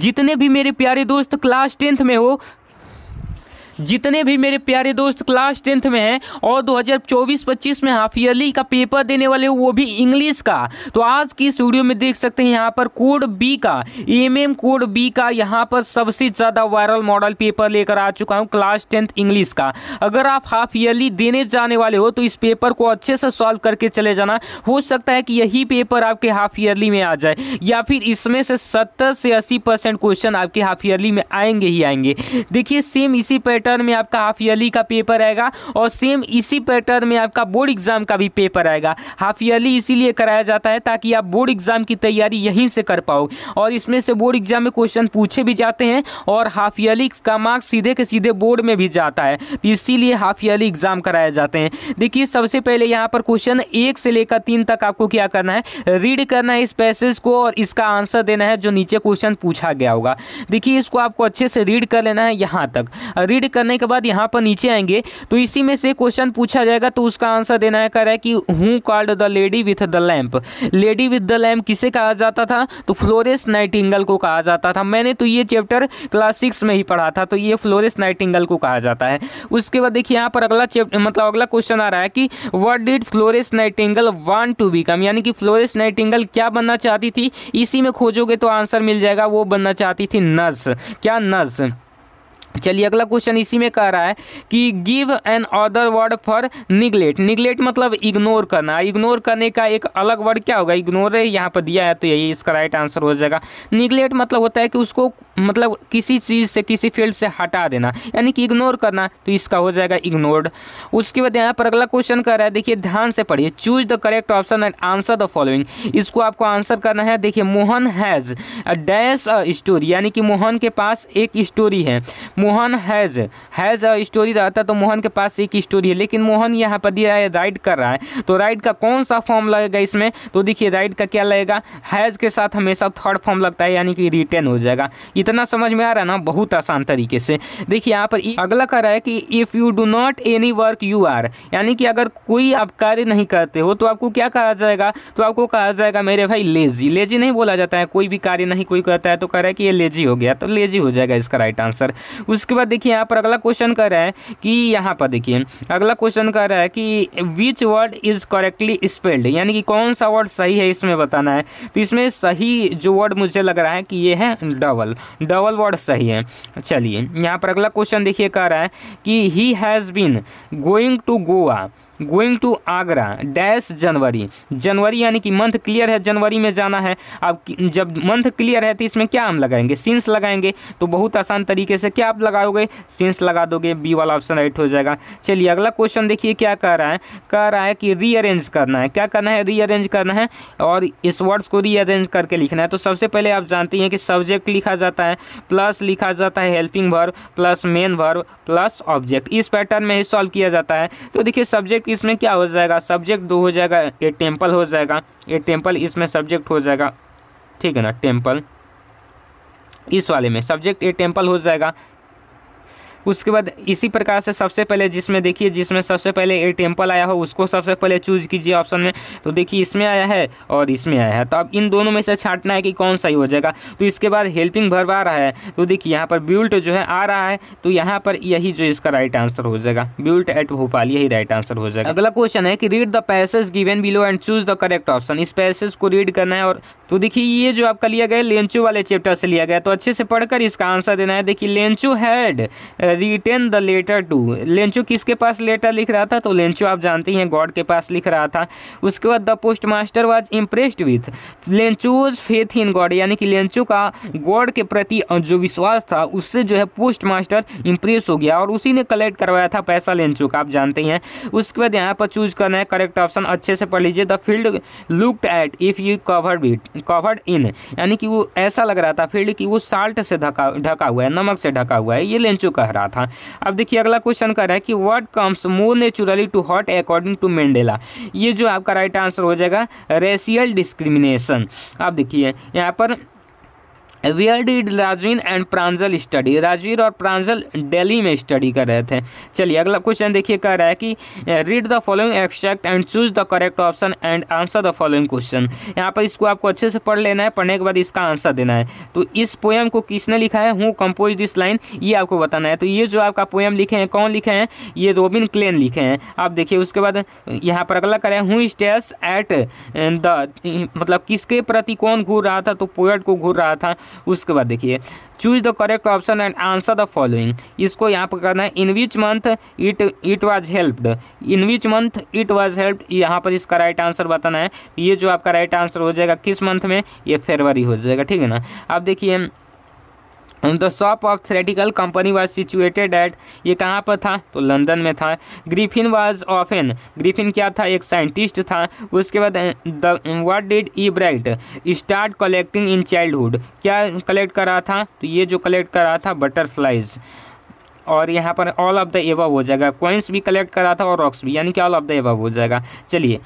जितने भी मेरे प्यारे दोस्त क्लास टेंथ में हो जितने भी मेरे प्यारे दोस्त क्लास टेंथ में हैं और 2024-25 में हाफ ईयरली का पेपर देने वाले हो वो भी इंग्लिश का तो आज की इस वीडियो में देख सकते हैं यहाँ पर कोड बी का एम एम कोड बी का यहाँ पर सबसे ज़्यादा वायरल मॉडल पेपर लेकर आ चुका हूँ क्लास टेंथ इंग्लिश का अगर आप हाफ ईयरली देने जाने वाले हो तो इस पेपर को अच्छे से सॉल्व करके चले जाना हो सकता है कि यही पेपर आपके हाफ ईयरली में आ जाए या फिर इसमें से सत्तर से अस्सी क्वेश्चन आपके हाफ ईयरली में आएंगे ही आएंगे देखिए सेम इसी पैटर्न पैटर्न में आपका हाफ ईयरली का पेपर आएगा और सेम इसी पैटर्न में आपका बोर्ड एग्जाम का भी पेपर आएगा हाफ ईयरली इसीलिए कराया जाता है ताकि आप बोर्ड एग्जाम की तैयारी यहीं से कर पाओ और इसमें से बोर्ड एग्जाम में क्वेश्चन पूछे भी जाते हैं और हाफ ईयरली का मार्क्स सीधे के सीधे बोर्ड में भी जाता है इसीलिए हाफ ईयरली एग्जाम कराए जाते हैं देखिए सबसे पहले यहाँ पर क्वेश्चन एक से लेकर तीन तक आपको क्या करना है रीड करना है इस पैसेज को और इसका आंसर देना है जो नीचे क्वेश्चन पूछा गया होगा देखिए इसको आपको अच्छे से रीड कर लेना है यहाँ तक रीड कर करने के बाद यहाँ पर नीचे आएंगे तो इसी में से क्वेश्चन पूछा जाएगा तो उसका आंसर देना है कह रहा है कि who called the lady with the lamp lady with the lamp किसे कहा जाता था तो फ्लोरेस नाइटिंगल को कहा जाता था मैंने तो ये चैप्टर क्लास सिक्स में ही पढ़ा था तो ये फ्लोरेस नाइटिंगल को कहा जाता है उसके बाद देखिए यहाँ पर अगला मतलब अगला क्वेश्चन आ रहा है कि what did Florence Nightingale want to become यानी कि फ्लोरेस नाइटिंगल क्या बनना चाहती थी इसी में खोजोगे तो आंसर मिल जाएगा वो बनना चाहती थी नर्स क्या नर्स चलिए अगला क्वेश्चन इसी में कह रहा है कि give another word for neglect neglect मतलब इग्नोर करना इग्नोर करने का एक अलग वर्ड क्या होगा इग्नोर यहाँ पर दिया है तो यही इसका राइट आंसर हो जाएगा निगलेट मतलब होता है कि उसको मतलब किसी चीज़ से किसी फील्ड से हटा देना यानी कि इग्नोर करना तो इसका हो जाएगा इग्नोर्ड उसके बाद यहाँ पर अगला क्वेश्चन कह रहा है देखिए ध्यान से पढ़िए choose the correct option and answer the following इसको आपको आंसर करना है देखिए मोहन हैज़ डैश स्टोरी यानी कि मोहन के पास एक स्टोरी है मोहन हैज़ हैज़ स्टोरी रहता तो मोहन के पास एक स्टोरी है लेकिन मोहन यहाँ पर दिया है राइड कर रहा है तो राइड का कौन सा फॉर्म लगेगा इसमें तो देखिए राइड का क्या लगेगा हैज़ के साथ हमेशा थर्ड फॉर्म लगता है यानी कि रिटर्न हो जाएगा इतना समझ में आ रहा है ना बहुत आसान तरीके से देखिए यहाँ पर अगला कह रहा है कि if you do not any work you are यानी कि अगर कोई आप कार्य नहीं करते हो तो आपको क्या कहा जाएगा तो आपको कहा जाएगा मेरे भाई लेजी लेजी नहीं बोला जाता है कोई भी कार्य नहीं कोई करता है तो कह रहा है कि ये लेजी हो गया तो लेजी हो जाएगा इसका राइट आंसर उसके बाद देखिए यहाँ पर अगला क्वेश्चन कह रहा है कि यहाँ पर देखिए अगला क्वेश्चन कह रहा है कि which word is correctly spelled यानी कि कौन सा वर्ड सही है इसमें बताना है तो इसमें सही जो वर्ड मुझे लग रहा है कि ये है डबल डबल वर्ड सही है चलिए यहाँ पर अगला क्वेश्चन देखिए कह रहा है कि he has been going to Goa going to Agra dash January January यानी कि मंथ क्लियर है जनवरी में जाना है अब जब मंथ क्लियर है तो इसमें क्या हम लगाएंगे सिंस लगाएंगे तो बहुत आसान तरीके से क्या आप लगाओगे सिंस लगा दोगे बी वाला ऑप्शन राइट हो जाएगा चलिए अगला क्वेश्चन देखिए क्या कह रहा है कह रहा है कि रीअरेंज करना है क्या करना है रीअरेंज करना है और इस वर्ड्स को रीअरेंज करके लिखना है तो सबसे पहले आप जानती हैं कि सब्जेक्ट लिखा जाता है प्लस लिखा जाता है helping verb plus main verb plus object इस पैटर्न में ही सॉल्व किया जाता है तो देखिए सब्जेक्ट कि इसमें क्या हो जाएगा सब्जेक्ट दो हो जाएगा ए टेम्पल हो जाएगा ए टेम्पल इसमें सब्जेक्ट हो जाएगा ठीक है ना टेम्पल इस वाले में सब्जेक्ट ए टेम्पल हो जाएगा उसके बाद इसी प्रकार से सबसे पहले जिसमें देखिए जिसमें सबसे पहले ए टेम्पल आया हो उसको सबसे पहले चूज कीजिए ऑप्शन में तो देखिए इसमें आया है और इसमें आया है तो अब इन दोनों में से छाटना है कि कौन सही हो जाएगा तो इसके बाद हेल्पिंग भरवा आ रहा है तो देखिए यहाँ पर ब्यूल्ट जो है आ रहा है तो यहाँ पर यही जो इसका राइट आंसर हो जाएगा ब्यूल्ट एट भोपाल यही राइट आंसर हो जाएगा अगला क्वेश्चन है कि read the passage given below and choose the correct option इस पैसेज को रीड करना है और तो देखिए ये जो आपका लिया गया लेंचू वाले चैप्टर से लिया गया तो अच्छे से पढ़कर इसका आंसर देना है देखिए Lencho had written the letter to Lencho किसके पास लेटर लिख रहा था तो लेंचो आप जानते हैं गॉड के पास लिख रहा था उसके बाद the post master was impressed with Lencho's faith in God यानी कि लेंचो का गॉड के प्रति जो विश्वास था उससे जो है पोस्ट मास्टर इम्प्रेस हो गया और उसी ने कलेक्ट करवाया था पैसा लेंचो का आप जानते हैं उसके बाद यहाँ पर चूज करना है करेक्ट ऑप्शन अच्छे से पढ़ लीजिए the field looked at if you covered with covered in यानी कि वो ऐसा लग रहा था फील्ड कि वो साल्ट से ढका ढका हुआ है नमक से ढका हुआ है ये लेंचो कह रहा रहा था अब देखिए अगला क्वेश्चन कर रहा है कि word comes more naturally to heart according to Mandela ये जो आपका राइट आंसर हो जाएगा रेशियल डिस्क्रिमिनेशन अब देखिए यहाँ पर where did Rajvir and Pranjal study Rajvir और प्रांजल दिल्ली में स्टडी कर रहे थे चलिए अगला क्वेश्चन देखिए कह रहा है कि read the following extract and choose the correct option and answer the following question यहाँ पर इसको आपको अच्छे से पढ़ लेना है पढ़ने के बाद इसका आंसर देना है तो इस पोएम को किसने लिखा है हु कंपोज दिस लाइन ये आपको बताना है तो ये जो आपका पोएम लिखे हैं कौन लिखे हैं ये रोबिन क्लेन लिखे हैं आप देखिए उसके बाद यहाँ पर अगला करें हु स्टेस एट द मतलब किसके प्रति कौन घूर रहा था तो पोएट को घूर रहा था उसके बाद देखिए choose the correct option and answer the following इसको यहाँ पर करना है in which month it it was helped in which month it was helped यहाँ पर इसका राइट आंसर बताना है ये जो आपका राइट आंसर हो जाएगा किस मंथ में ये फरवरी हो जाएगा ठीक है ना अब देखिए the shop of theatrical company was situated at ये कहाँ पर था तो लंदन में था Griffin was of an Griffin क्या था एक साइंटिस्ट था उसके बाद the what did Ebright start collecting in childhood क्या कलेक्ट कर रहा था तो ये जो कलेक्ट कर रहा था बटरफ्लाइज और यहाँ पर ऑल ऑफ द एवा हो जाएगा कोइंस भी कलेक्ट करा था और रॉक्स भी यानी कि ऑल ऑफ द एवा हो जाएगा चलिए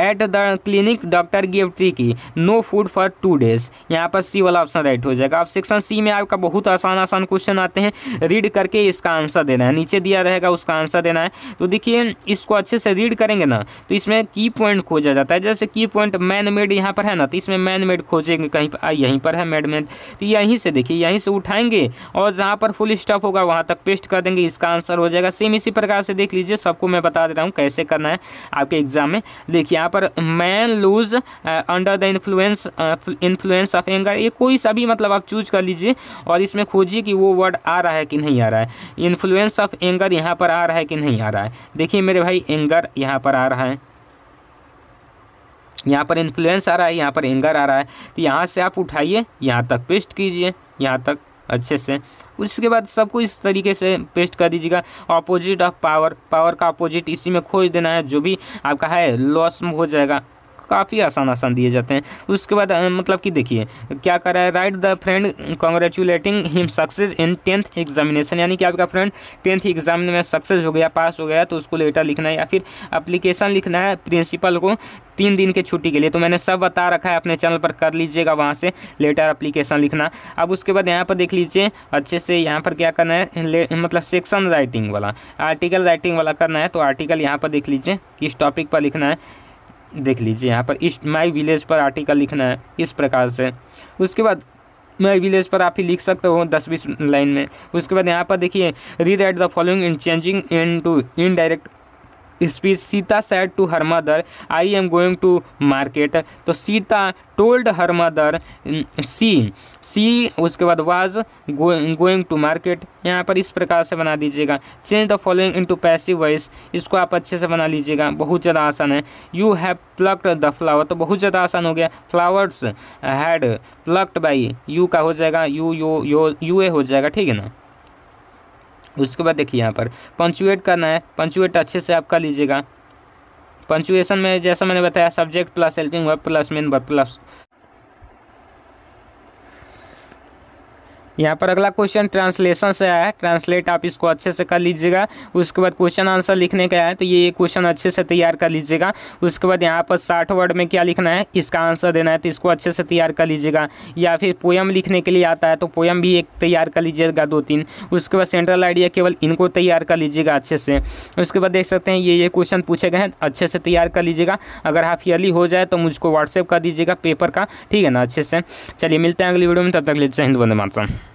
at the clinic doctor give Tricky no food for two days यहाँ पर सी वाला ऑप्शन राइट हो जाएगा अब सेक्शन सी में आपका बहुत आसान आसान क्वेश्चन आते हैं रीड करके इसका आंसर देना है नीचे दिया रहेगा उसका आंसर देना है तो देखिए इसको अच्छे से रीड करेंगे ना तो इसमें की पॉइंट खोजा जाता है जैसे की पॉइंट मैन मेड यहाँ पर है ना तो इसमें मैन मेड खोजेंगे कहीं पर यहीं पर है मैड मेड तो यहीं से देखिए यहीं से उठाएंगे और जहाँ पर फुल स्टॉप होगा वहाँ तक पेस्ट कर देंगे इसका आंसर हो जाएगा सेम इसी प्रकार से देख लीजिए सबको मैं बता दे रहा हूँ कैसे करना है आपके एग्जाम में देखिए यहाँ पर man lose under the influence influence of anger ये कोई सा भी मतलब आप चूज कर लीजिए और इसमें खोजिए कि वो वर्ड आ रहा है कि नहीं आ रहा है इन्फ्लुएंस ऑफ एंगर यहाँ पर आ रहा है कि नहीं आ रहा है देखिए मेरे भाई एंगर यहाँ पर आ रहा है यहाँ पर इन्फ्लुएंस आ रहा है यहाँ पर एंगर आ रहा है तो यहाँ से आप उठाइए यहाँ तक पेस्ट कीजिए यहाँ तक अच्छे से उसके बाद सबको इस तरीके से पेस्ट कर दीजिएगा ऑपोजिट ऑफ पावर पावर का अपोजिट इसी में खोज देना है जो भी आपका है लॉस हो जाएगा काफ़ी आसान आसान दिए जाते हैं उसके बाद मतलब कि देखिए क्या कर रहा है write the friend congratulating him success in tenth examination यानी कि आपका फ्रेंड टेंथ एग्जाम में सक्सेस हो गया पास हो गया तो उसको लेटर लिखना है या फिर अप्लीकेशन लिखना है प्रिंसिपल को तीन दिन के छुट्टी के लिए तो मैंने सब बता रखा है अपने चैनल पर कर लीजिएगा वहाँ से लेटर अप्लीकेशन लिखना अब उसके बाद यहाँ पर देख लीजिए अच्छे से यहाँ पर क्या करना है मतलब सेक्शन राइटिंग वाला आर्टिकल राइटिंग वाला करना है तो आर्टिकल यहाँ पर देख लीजिए किस टॉपिक पर लिखना है देख लीजिए यहाँ पर इस माई विलेज पर आर्टिकल लिखना है इस प्रकार से उसके बाद माई विलेज पर आप ही लिख सकते हो दस बीस लाइन में उसके बाद यहाँ पर देखिए rewrite the following in changing into indirect speech Sita said to her mother I am going to market तो Sita told her mother she she उसके बाद वाज गोइंग टू मार्केट यहाँ पर इस प्रकार से बना दीजिएगा change the following into passive voice इसको आप अच्छे से बना लीजिएगा बहुत ज़्यादा आसान है you have plucked the flower तो बहुत ज़्यादा आसान हो गया flowers had plucked by you का हो जाएगा you yo yo U A हो जाएगा ठीक है ना उसके बाद देखिए यहाँ पर पंचुएट करना है पंचुएट अच्छे से आप कर लीजिएगा पंचुएशन में जैसा मैंने बताया subject plus helping verb plus main verb plus यहाँ पर अगला क्वेश्चन ट्रांसलेशन से आया है ट्रांसलेट आप इसको अच्छे से कर लीजिएगा उसके बाद क्वेश्चन आंसर लिखने का है तो ये क्वेश्चन अच्छे से तैयार कर लीजिएगा उसके बाद यहाँ पर साठ वर्ड में क्या लिखना है इसका आंसर देना है तो इसको अच्छे से तैयार कर लीजिएगा या फिर पोएम लिखने के लिए आता है तो पोएम भी एक तैयार कर लीजिएगा दो तीन उसके बाद सेंट्रल आइडिया केवल इनको तैयार कर लीजिएगा अच्छे से उसके बाद देख सकते हैं ये ये क्वेश्चन पूछे गए हैं अच्छे से तैयार कर लीजिएगा अगर हाफ ईयरली हो जाए तो मुझको व्हाट्सएप कर दीजिएगा पेपर का ठीक है ना अच्छे से चलिए मिलते हैं अगली वीडियो में तब तक लीजिए जय हिंद वंदे